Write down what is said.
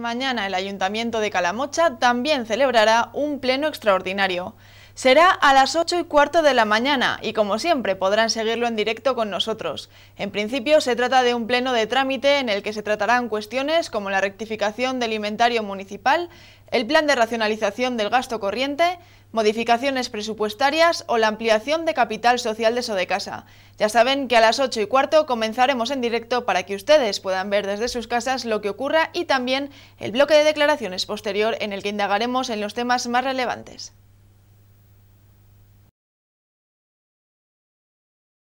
Mañana el Ayuntamiento de Calamocha también celebrará un pleno extraordinario. Será a las 8 y cuarto de la mañana y como siempre podrán seguirlo en directo con nosotros. En principio se trata de un pleno de trámite en el que se tratarán cuestiones como la rectificación del inventario municipal, el plan de racionalización del gasto corriente, modificaciones presupuestarias o la ampliación de capital social de Sodecasa. Ya saben que a las 8 y cuarto comenzaremos en directo para que ustedes puedan ver desde sus casas lo que ocurra y también el bloque de declaraciones posterior en el que indagaremos en los temas más relevantes.